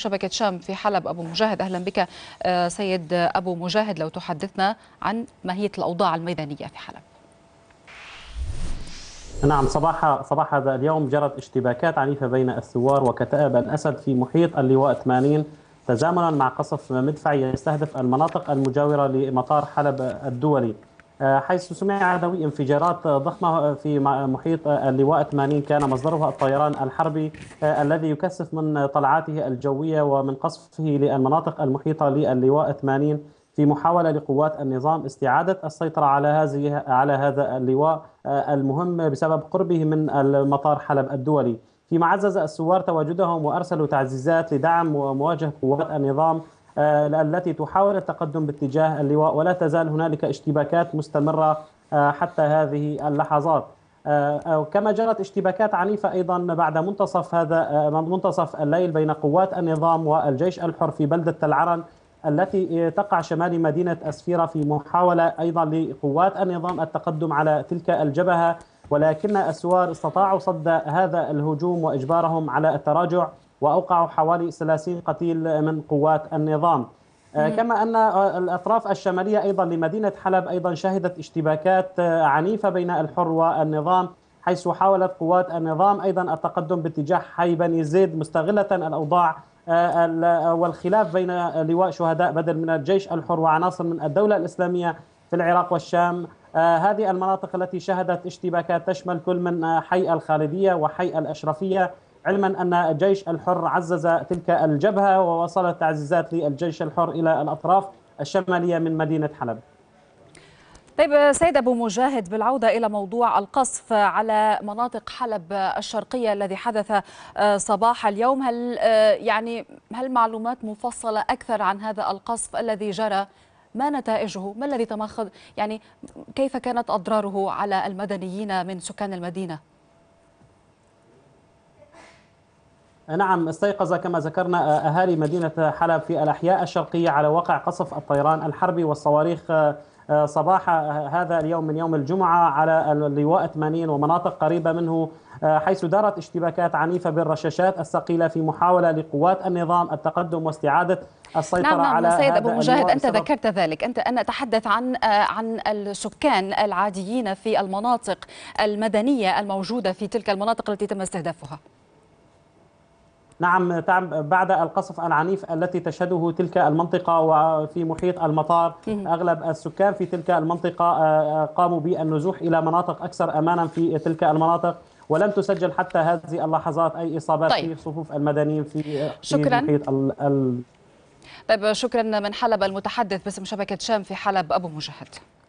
شبكة شام في حلب أبو مجاهد أهلا بك آه، سيد أبو مجاهد لو تحدثنا عن ماهية الأوضاع الميدانية في حلب نعم صباح صباح هذا اليوم جرت اشتباكات عنيفة بين الثوار وكتائب الأسد في محيط اللواء 80 تزامنا مع قصف مدفعي يستهدف المناطق المجاورة لمطار حلب الدولي آه، حيث سمع ذوي انفجارات ضخمة في محيط اللواء 80 كان مصدرها الطيران الحربي آه، الذي يكثف من طلعاته الجوية ومن قصفه للمناطق المحيطة للواء 80 في محاولة لقوات النظام استعادة السيطرة على هذه على هذا اللواء آه، المهم بسبب قربه من المطار حلب الدولي فيما عزز الثوار تواجدهم وارسلوا تعزيزات لدعم ومواجهه قوات النظام آه، التي تحاول التقدم باتجاه اللواء ولا تزال هنالك اشتباكات مستمرة آه، حتى هذه اللحظات آه، كما جرت اشتباكات عنيفة أيضا بعد منتصف هذا منتصف الليل بين قوات النظام والجيش الحر في بلدة العرن التي تقع شمال مدينة أسفيرة في محاولة أيضا لقوات النظام التقدم على تلك الجبهة ولكن السوار استطاعوا صد هذا الهجوم وإجبارهم على التراجع وأوقعوا حوالي 30 قتيل من قوات النظام آه، كما أن آه، الأطراف الشمالية أيضا لمدينة حلب أيضا شهدت اشتباكات آه، عنيفة بين الحر والنظام حيث حاولت قوات النظام أيضا التقدم باتجاه حي بني زيد مستغلة الأوضاع والخلاف بين لواء شهداء بدر من الجيش الحر وعناصر من الدولة الإسلامية في العراق والشام هذه المناطق التي شهدت اشتباكات تشمل كل من حي الخالدية وحي الأشرفية علما أن الجيش الحر عزز تلك الجبهة ووصلت تعزيزات للجيش الحر إلى الأطراف الشمالية من مدينة حلب طيب سيد أبو مجاهد بالعودة إلى موضوع القصف على مناطق حلب الشرقية الذي حدث آه، صباح اليوم هل آه، يعني هل معلومات مفصلة أكثر عن هذا القصف الذي جرى ما نتائجه ما الذي تمخض يعني كيف كانت أضراره على المدنيين من سكان المدينة نعم استيقظ كما ذكرنا آه، أهالي مدينة حلب في الأحياء الشرقية على وقع قصف الطيران الحربي والصواريخ آه، آه، صباح هذا اليوم من يوم الجمعة على اللواء 80 ومناطق قريبة منه حيث دارت اشتباكات عنيفة بالرشاشات الثقيلة في محاولة لقوات النظام التقدم واستعادة السيطرة نعم نعم على سيد أبو مجاهد أنت ذكرت ذلك أنت أنا أتحدث عن عن السكان العاديين في المناطق المدنية الموجودة في تلك المناطق التي تم استهدافها نعم بعد القصف العنيف التي تشهده تلك المنطقة وفي محيط المطار أغلب السكان في تلك المنطقة آه، آه، قاموا بالنزوح إلى مناطق أكثر أمانا في تلك المناطق ولم تسجل حتى هذه اللحظات أي إصابات طيب. في صفوف المدنيين في, آه، شكرا. في محيط ال طيب شكرا من حلب المتحدث باسم شبكة شام في حلب أبو مجاهد